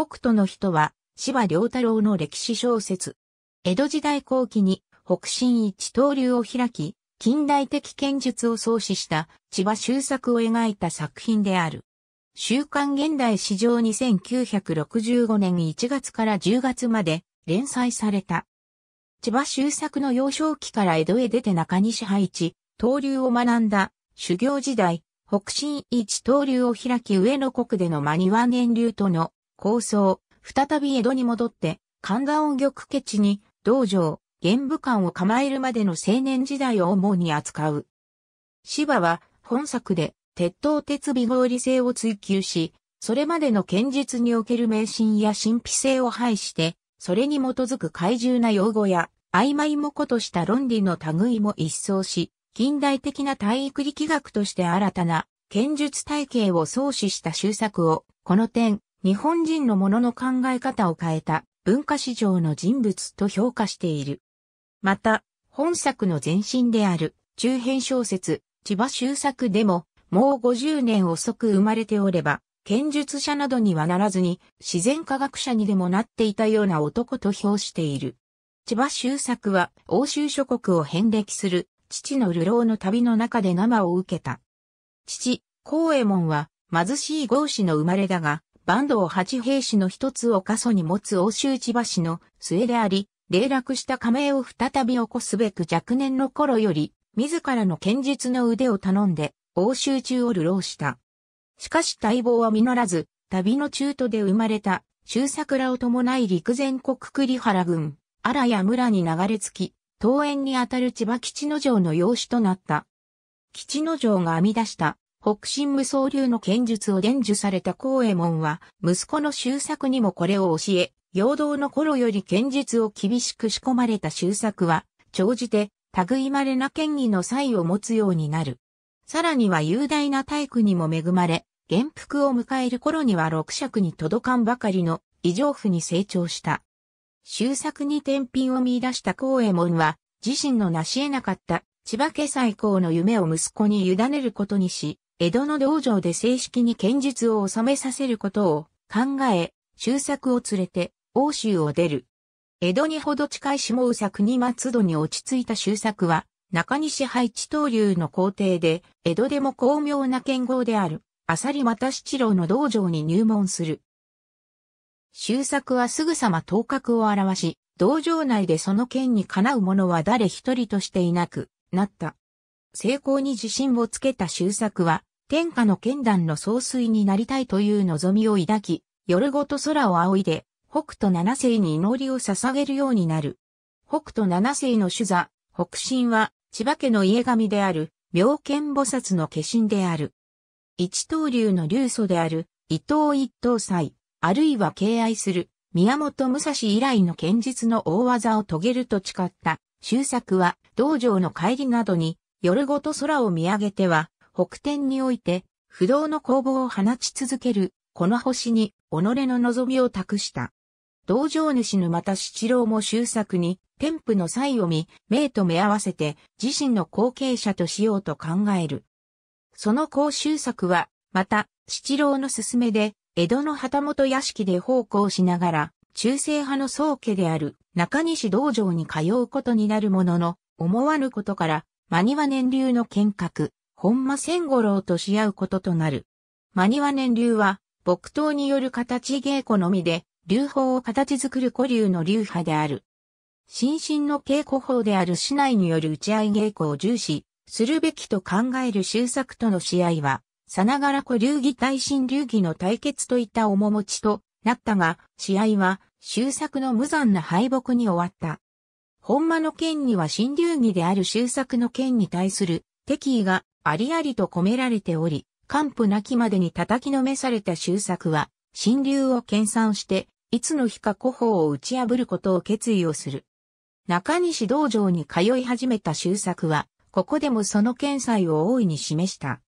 北斗の人は、芝良太郎の歴史小説。江戸時代後期に北進一刀流を開き、近代的剣術を創始した千葉修作を描いた作品である。週刊現代史上2965年1月から10月まで連載された。千葉修作の幼少期から江戸へ出て中西配置、刀流を学んだ修行時代、北進一刀流を開き上野国での間庭年流との構想、再び江戸に戻って、神田音玉家地に、道場、玄武館を構えるまでの青年時代を主に扱う。芝は、本作で、鉄塔鉄尾合理性を追求し、それまでの剣術における迷信や神秘性を排して、それに基づく怪獣な用語や、曖昧もことした論理の類も一掃し、近代的な体育力学として新たな、剣術体系を創始した修作を、この点、日本人のものの考え方を変えた文化史上の人物と評価している。また、本作の前身である中編小説、千葉修作でも、もう50年遅く生まれておれば、剣術者などにはならずに、自然科学者にでもなっていたような男と評している。千葉修作は、欧州諸国を遍歴する、父の流浪の旅の中で生を受けた。父、光右衛門は、貧しい豪子の生まれだが、坂東八兵士の一つを過疎に持つ欧州千葉市の末であり、霊落した仮名を再び起こすべく若年の頃より、自らの剣術の腕を頼んで、欧州中を流浪した。しかし待望は実らず、旅の中途で生まれた、周桜を伴い陸前国栗原郡、荒谷村に流れ着き、桃園にあたる千葉吉野城の養子となった。吉野城が編み出した北進無双流の剣術を伝授された光衛門は、息子の修作にもこれを教え、陽道の頃より剣術を厳しく仕込まれた修作は、長じて、類まれな剣技の才を持つようになる。さらには雄大な体育にも恵まれ、元服を迎える頃には六尺に届かんばかりの異常譜に成長した。修作に天品を見出した光衛門は、自身の成し得なかった千葉家最高の夢を息子に委ねることにし、江戸の道場で正式に剣術を収めさせることを考え、周作を連れて、欧州を出る。江戸にほど近い下右作に松戸に落ち着いた周作は、中西配置東流の皇帝で、江戸でも巧妙な剣豪である、浅利又七郎の道場に入門する。周作はすぐさま頭角を現し、道場内でその剣にかなう者は誰一人としていなくなった。成功に自信をつけた周作は、天下の剣団の総帥になりたいという望みを抱き、夜ごと空を仰いで、北斗七世に祈りを捧げるようになる。北斗七世の主座、北神は、千葉家の家神である、妙見菩薩の化身である。一刀流の流祖である、伊藤一刀祭、あるいは敬愛する、宮本武蔵以来の剣術の大技を遂げると誓った、修作は、道場の帰りなどに、夜ごと空を見上げては、北天において、不動の攻防を放ち続ける、この星に、己の望みを託した。道場主のまた七郎も周作に、天賦の際を見、名と目合わせて、自身の後継者としようと考える。その後周作は、また、七郎の勧めで、江戸の旗本屋敷で奉公しながら、中世派の宗家である中西道場に通うことになるものの、思わぬことから、間庭年流の見学、本間千五郎とし合うこととなる。真庭年流は、木刀による形稽古のみで、流法を形作る古流の流派である。新進の稽古法である市内による打ち合い稽古を重視、するべきと考える修作との試合は、さながら古流儀対新流儀の対決といった面持ちとなったが、試合は修作の無残な敗北に終わった。本間の剣には新流儀である修作の剣に対する敵意がありありと込められており、完膚なきまでに叩きのめされた修作は、神流を研鑽して、いつの日か古法を打ち破ることを決意をする。中西道場に通い始めた修作は、ここでもその見才を大いに示した。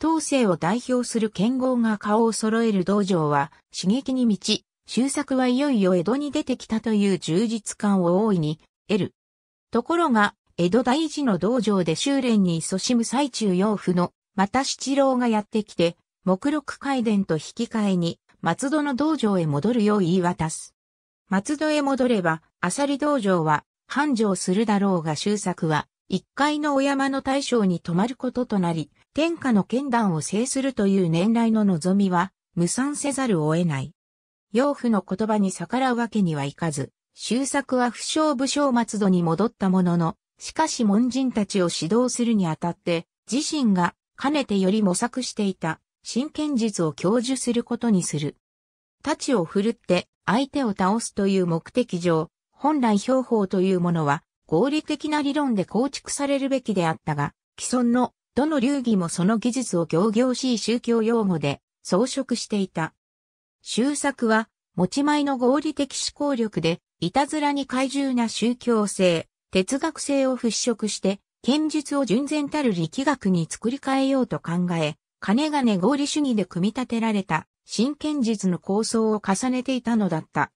当世を代表する剣豪が顔を揃える道場は刺激に満ち、修作はいよいよ江戸に出てきたという充実感を大いに得る。ところが、江戸大寺の道場で修練に勤しむ最中養父の、また七郎がやってきて、目録開伝と引き換えに、松戸の道場へ戻るよう言い渡す。松戸へ戻れば、あさり道場は、繁盛するだろうが修作は、一階のお山の大将に泊まることとなり、天下の剣団を制するという年来の望みは、無産せざるを得ない。養父の言葉に逆らうわけにはいかず、修作は不詳武将松戸に戻ったものの、しかし門人たちを指導するにあたって、自身がかねてより模索していた真剣術を教授することにする。太刀を振るって相手を倒すという目的上、本来標法というものは合理的な理論で構築されるべきであったが、既存のどの流儀もその技術を行々しい宗教用語で装飾していた。修作は持ち前の合理的思考力でいたずらに怪獣な宗教性、哲学性を払拭して、剣術を純然たる力学に作り変えようと考え、金金合理主義で組み立てられた、新剣術の構想を重ねていたのだった。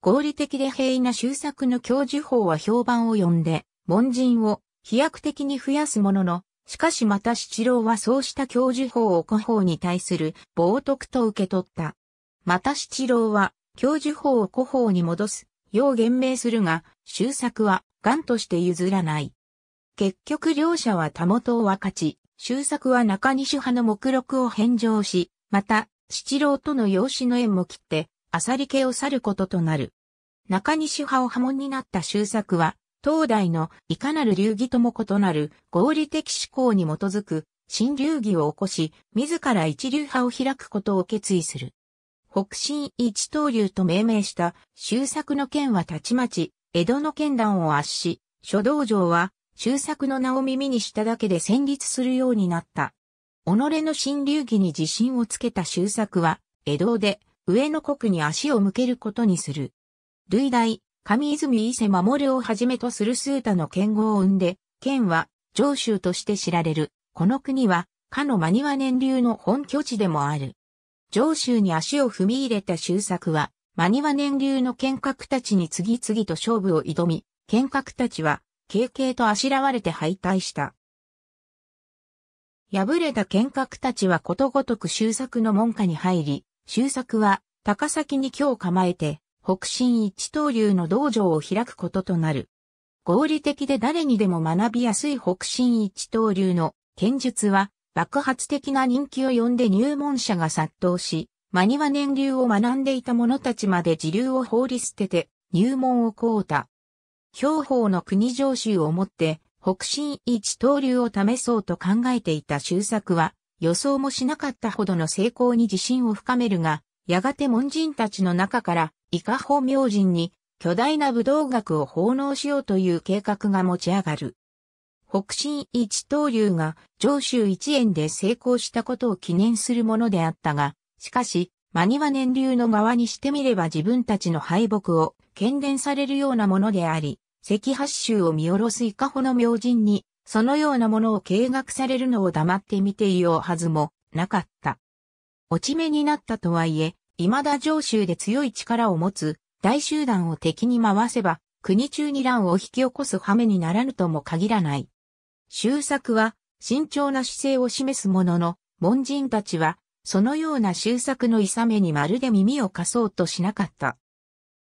合理的で平易な修作の教授法は評判を呼んで、門人を飛躍的に増やすものの、しかしまた七郎はそうした教授法を古法に対する冒涜と受け取った。また七郎は教授法を古法に戻す、よう言明するが、修作は頑として譲らない。結局両者はた元を分かち、周作は中西派の目録を返上し、また、七郎との養子の縁も切って、浅利家を去ることとなる。中西派を破門になった周作は、東大のいかなる流儀とも異なる合理的思考に基づく新流儀を起こし、自ら一流派を開くことを決意する。北進一刀流と命名した周作の件はたちまち江戸の剣団を圧し、諸道場は、周作の名を耳にしただけで戦慄するようになった。己の新流儀に自信をつけた周作は、江戸で、上野国に足を向けることにする。類大、上泉伊勢守をはじめとする数多の剣豪を生んで、剣は、上州として知られる。この国は、かの間庭年流の本拠地でもある。上州に足を踏み入れた周作は、マニワ年流の剣客たちに次々と勝負を挑み、剣客たちは、軽々とあしらわれて敗退した。敗れた剣客たちはことごとく周作の門下に入り、周作は高崎に今を構えて、北進一刀流の道場を開くこととなる。合理的で誰にでも学びやすい北進一刀流の剣術は爆発的な人気を呼んで入門者が殺到し、間庭年流を学んでいた者たちまで自流を放り捨てて、入門をこうた。兵法の国上州をもって、北進一刀流を試そうと考えていた周作は、予想もしなかったほどの成功に自信を深めるが、やがて門人たちの中から、伊香保明人に、巨大な武道学を奉納しようという計画が持ち上がる。北進一刀流が上州一円で成功したことを記念するものであったが、しかし、間際年流の側にしてみれば自分たちの敗北を懸念されるようなものであり、赤八州を見下ろすイカホの明人に、そのようなものを計画されるのを黙って見ていようはずもなかった。落ち目になったとはいえ、未だ上州で強い力を持つ大集団を敵に回せば、国中に乱を引き起こす羽目にならぬとも限らない。周作は慎重な姿勢を示すものの、門人たちはそのような修作のいさめにまるで耳を貸そうとしなかった。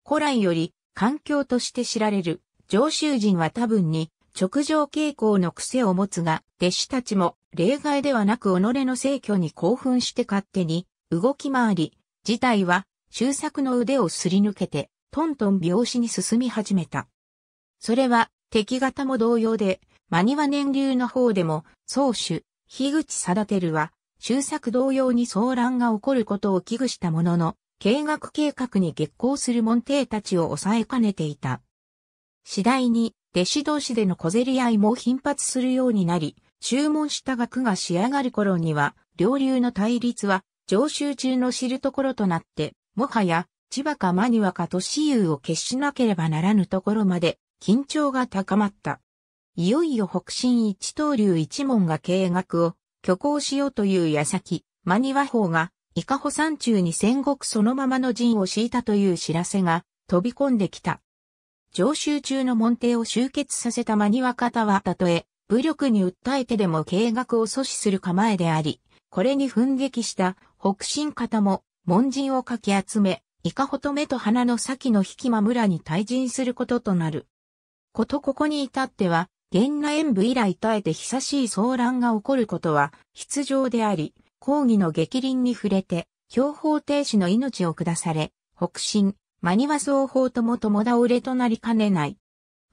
古来より環境として知られる上州人は多分に直上傾向の癖を持つが、弟子たちも例外ではなく己の成去に興奮して勝手に動き回り、事態は修作の腕をすり抜けて、トントン拍子に進み始めた。それは敵方も同様で、間庭年流の方でも、宗主、樋口貞輝は、中作同様に騒乱が起こることを危惧したものの、計画計画に激行する門弟たちを抑えかねていた。次第に、弟子同士での小競り合いも頻発するようになり、注文した額が仕上がる頃には、両流の対立は、常習中の知るところとなって、もはや、千葉か間庭か都市有を決しなければならぬところまで、緊張が高まった。いよいよ北進一刀流一門が計画を挙行しようという矢先、マニワ法が、伊香保山中に戦国そのままの陣を敷いたという知らせが飛び込んできた。上州中の門弟を集結させたマニワ方はたとえ、武力に訴えてでも計画を阻止する構えであり、これに奮撃した北進方も門人をかき集め、イカホと目と鼻の先の引間村に退陣することとなる。ことここに至っては、現那演武以来耐えて久しい騒乱が起こることは必要であり、抗議の激凛に触れて、標法停止の命を下され、北進、マニワ双方とも共倒れとなりかねない。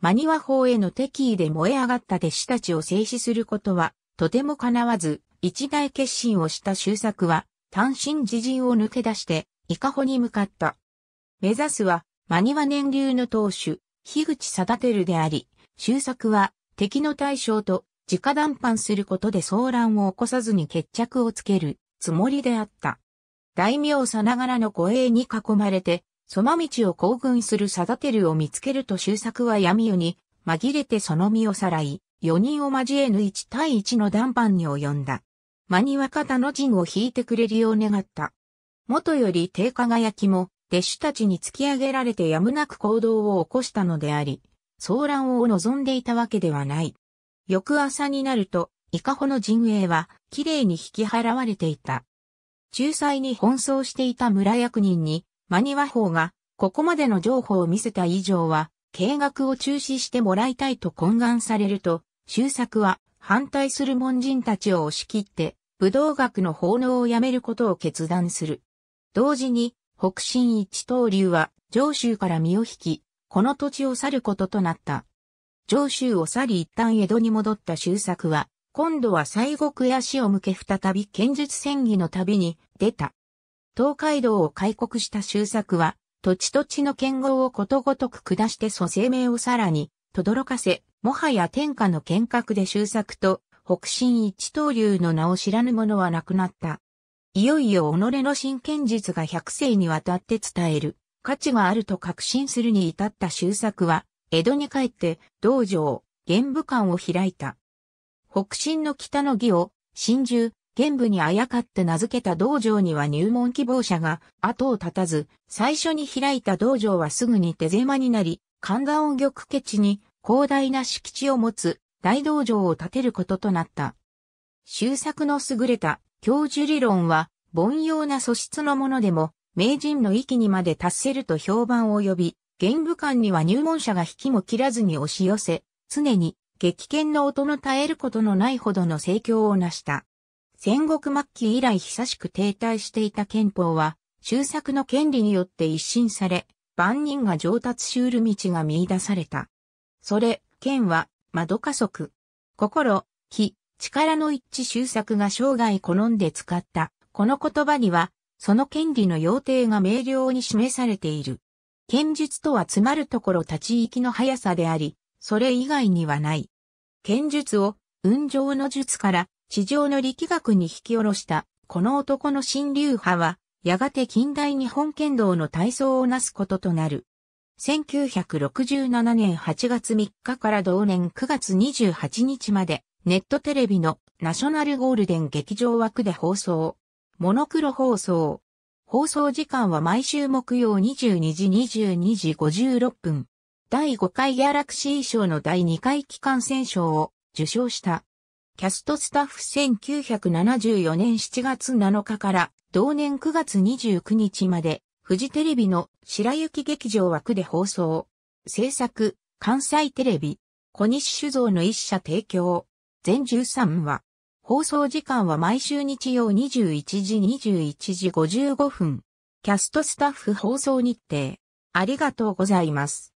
マニワ法への敵意で燃え上がった弟子たちを制止することは、とても叶わず、一大決心をした周作は、単身自陣を抜け出して、伊香保に向かった。目指すは、マニワ年流の当主、樋口貞輝であり、周作は、敵の対象と直談判することで騒乱を起こさずに決着をつけるつもりであった。大名さながらの護衛に囲まれて、そま道を行軍するダてるを見つけると周作は闇夜に紛れてその身をさらい、四人を交えぬ一対一の談判に及んだ。間に若田の陣を引いてくれるよう願った。元より低輝きも、弟子たちに突き上げられてやむなく行動を起こしたのであり、騒乱を望んでいたわけではない。翌朝になると、伊香保の陣営は、きれいに引き払われていた。仲裁に奔走していた村役人に、マニワ法が、ここまでの情報を見せた以上は、計画を中止してもらいたいと懇願されると、周作は反対する門人たちを押し切って、武道学の奉納をやめることを決断する。同時に、北進一刀流は上州から身を引き、この土地を去ることとなった。上州を去り一旦江戸に戻った周作は、今度は西国へ足を向け再び剣術戦議の旅に出た。東海道を開国した周作は、土地土地の剣豪をことごとく下して蘇生命をさらに、轟かせ、もはや天下の剣閣で周作と北進一刀流の名を知らぬ者はなくなった。いよいよ己の新剣術が百世にわたって伝える。価値があると確信するに至った周作は、江戸に帰って道場、玄武館を開いた。北進の北の義を、真珠、玄武にあやかって名付けた道場には入門希望者が後を絶たず、最初に開いた道場はすぐに手狭になり、神田音玉家地に広大な敷地を持つ大道場を建てることとなった。周作の優れた教授理論は凡庸な素質のものでも名人の域にまで達せると評判を呼び、玄武館には入門者が引きも切らずに押し寄せ、常に激剣の音の絶えることのないほどの盛況を成した。戦国末期以来久しく停滞していた憲法は、修作の権利によって一新され、万人が上達しうる道が見出された。それ、剣は、窓加速。心、気、力の一致修作が生涯好んで使った。この言葉には、その権利の要定が明瞭に示されている。剣術とは詰まるところ立ち行きの速さであり、それ以外にはない。剣術を、雲上の術から地上の力学に引き下ろした、この男の新流派は、やがて近代日本剣道の体操をなすこととなる。1967年8月3日から同年9月28日まで、ネットテレビのナショナルゴールデン劇場枠で放送。モノクロ放送。放送時間は毎週木曜22時22時56分。第5回ギャラクシー賞の第2回期間選賞を受賞した。キャストスタッフ1974年7月7日から同年9月29日まで、フジテレビの白雪劇場枠で放送。制作、関西テレビ、小西酒造の一社提供。全13話。放送時間は毎週日曜21時21時55分。キャストスタッフ放送日程。ありがとうございます。